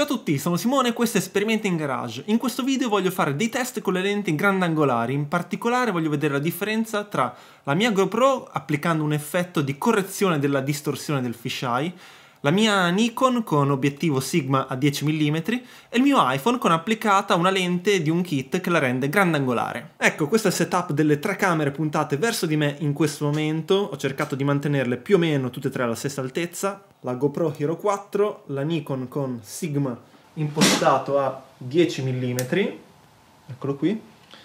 Ciao a tutti, sono Simone e questo è Esperimenti in Garage. In questo video voglio fare dei test con le lenti grandangolari, in particolare voglio vedere la differenza tra la mia GoPro applicando un effetto di correzione della distorsione del fisheye la mia Nikon con obiettivo Sigma a 10 mm e il mio iPhone con applicata una lente di un kit che la rende grandangolare. Ecco, questo è il setup delle tre camere puntate verso di me in questo momento, ho cercato di mantenerle più o meno tutte e tre alla stessa altezza, la GoPro Hero 4, la Nikon con Sigma impostato a 10 mm, eccolo qui,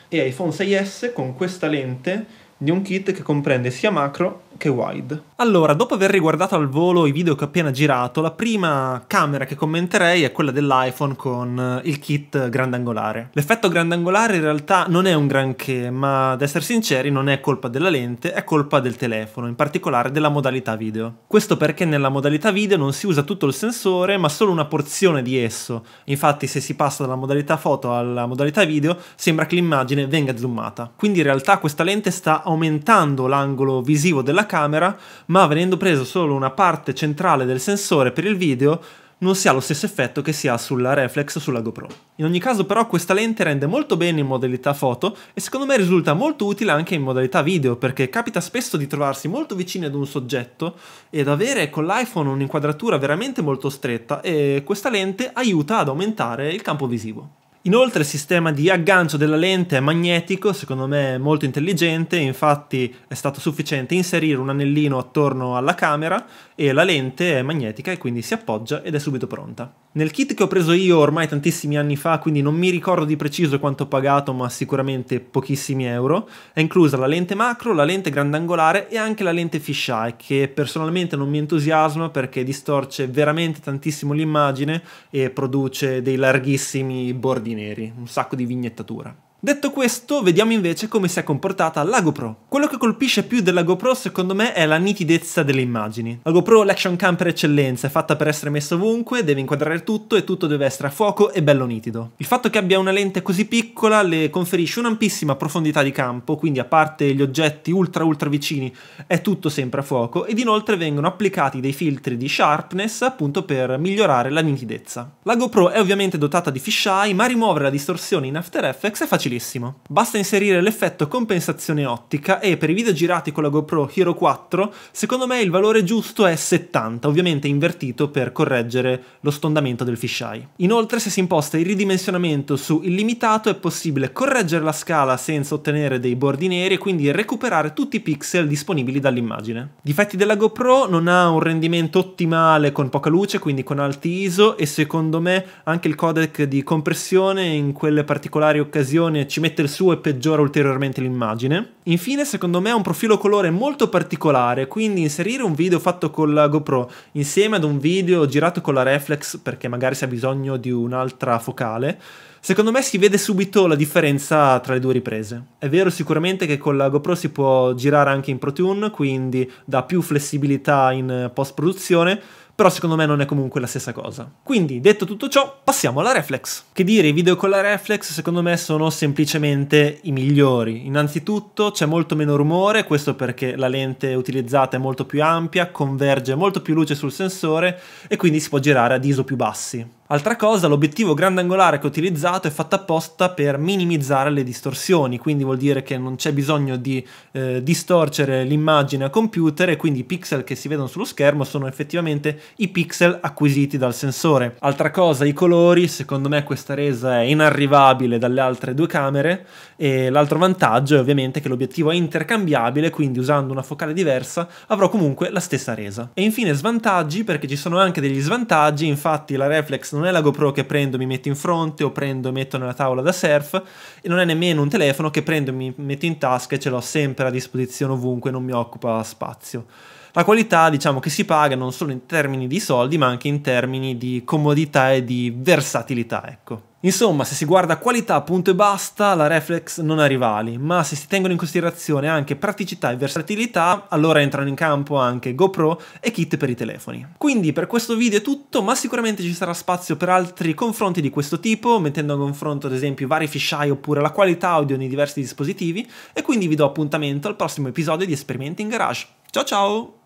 e iPhone 6S con questa lente di un kit che comprende sia macro che wide. Allora, dopo aver riguardato al volo i video che ho appena girato, la prima camera che commenterei è quella dell'iPhone con eh, il kit grandangolare. L'effetto grandangolare in realtà non è un granché, ma ad essere sinceri non è colpa della lente, è colpa del telefono, in particolare della modalità video. Questo perché nella modalità video non si usa tutto il sensore, ma solo una porzione di esso. Infatti se si passa dalla modalità foto alla modalità video, sembra che l'immagine venga zoomata. Quindi in realtà questa lente sta aumentando l'angolo visivo della camera, ma venendo presa solo una parte centrale del sensore per il video non si ha lo stesso effetto che si ha sulla reflex o sulla GoPro. In ogni caso però questa lente rende molto bene in modalità foto e secondo me risulta molto utile anche in modalità video perché capita spesso di trovarsi molto vicini ad un soggetto ed avere con l'iPhone un'inquadratura veramente molto stretta e questa lente aiuta ad aumentare il campo visivo. Inoltre il sistema di aggancio della lente è magnetico, secondo me molto intelligente, infatti è stato sufficiente inserire un anellino attorno alla camera e la lente è magnetica e quindi si appoggia ed è subito pronta. Nel kit che ho preso io ormai tantissimi anni fa, quindi non mi ricordo di preciso quanto ho pagato, ma sicuramente pochissimi euro, è inclusa la lente macro, la lente grandangolare e anche la lente fisheye, che personalmente non mi entusiasma perché distorce veramente tantissimo l'immagine e produce dei larghissimi bordi neri, un sacco di vignettatura. Detto questo, vediamo invece come si è comportata la GoPro. Quello che colpisce più della GoPro secondo me è la nitidezza delle immagini. La GoPro l'action cam per eccellenza, è fatta per essere messa ovunque, deve inquadrare tutto e tutto deve essere a fuoco e bello nitido. Il fatto che abbia una lente così piccola le conferisce un'ampissima profondità di campo, quindi a parte gli oggetti ultra ultra vicini è tutto sempre a fuoco ed inoltre vengono applicati dei filtri di sharpness appunto per migliorare la nitidezza. La GoPro è ovviamente dotata di fisheye, ma rimuovere la distorsione in After Effects è facile facilissimo. Basta inserire l'effetto compensazione ottica e per i video girati con la GoPro Hero 4, secondo me il valore giusto è 70, ovviamente invertito per correggere lo stondamento del fisheye. Inoltre se si imposta il ridimensionamento su illimitato è possibile correggere la scala senza ottenere dei bordi neri e quindi recuperare tutti i pixel disponibili dall'immagine. Difetti della GoPro non ha un rendimento ottimale con poca luce, quindi con alti ISO e secondo me anche il codec di compressione in quelle particolari occasioni ci mette il suo e peggiora ulteriormente l'immagine. Infine, secondo me ha un profilo colore molto particolare, quindi inserire un video fatto con la GoPro insieme ad un video girato con la reflex perché magari si ha bisogno di un'altra focale, secondo me si vede subito la differenza tra le due riprese. È vero sicuramente che con la GoPro si può girare anche in ProTune, quindi dà più flessibilità in post-produzione, però secondo me non è comunque la stessa cosa. Quindi, detto tutto ciò, passiamo alla reflex. Che dire, i video con la reflex secondo me sono semplicemente i migliori. Innanzitutto c'è molto meno rumore, questo perché la lente utilizzata è molto più ampia, converge molto più luce sul sensore e quindi si può girare ad ISO più bassi. Altra cosa, l'obiettivo grandangolare che ho utilizzato è fatto apposta per minimizzare le distorsioni, quindi vuol dire che non c'è bisogno di eh, distorcere l'immagine a computer e quindi i pixel che si vedono sullo schermo sono effettivamente i pixel acquisiti dal sensore. Altra cosa, i colori, secondo me questa resa è inarrivabile dalle altre due camere e l'altro vantaggio è ovviamente che l'obiettivo è intercambiabile, quindi usando una focale diversa avrò comunque la stessa resa. E infine svantaggi perché ci sono anche degli svantaggi, infatti la reflex non non è la GoPro che prendo e mi metto in fronte o prendo e metto nella tavola da surf e non è nemmeno un telefono che prendo e mi metto in tasca e ce l'ho sempre a disposizione ovunque, non mi occupa spazio. La qualità diciamo che si paga non solo in termini di soldi ma anche in termini di comodità e di versatilità, ecco. Insomma, se si guarda qualità, punto e basta, la Reflex non ha rivali, ma se si tengono in considerazione anche praticità e versatilità, allora entrano in campo anche GoPro e kit per i telefoni. Quindi per questo video è tutto, ma sicuramente ci sarà spazio per altri confronti di questo tipo, mettendo a confronto ad esempio vari fisheye oppure la qualità audio nei diversi dispositivi, e quindi vi do appuntamento al prossimo episodio di Esperimenti in Garage. Ciao ciao!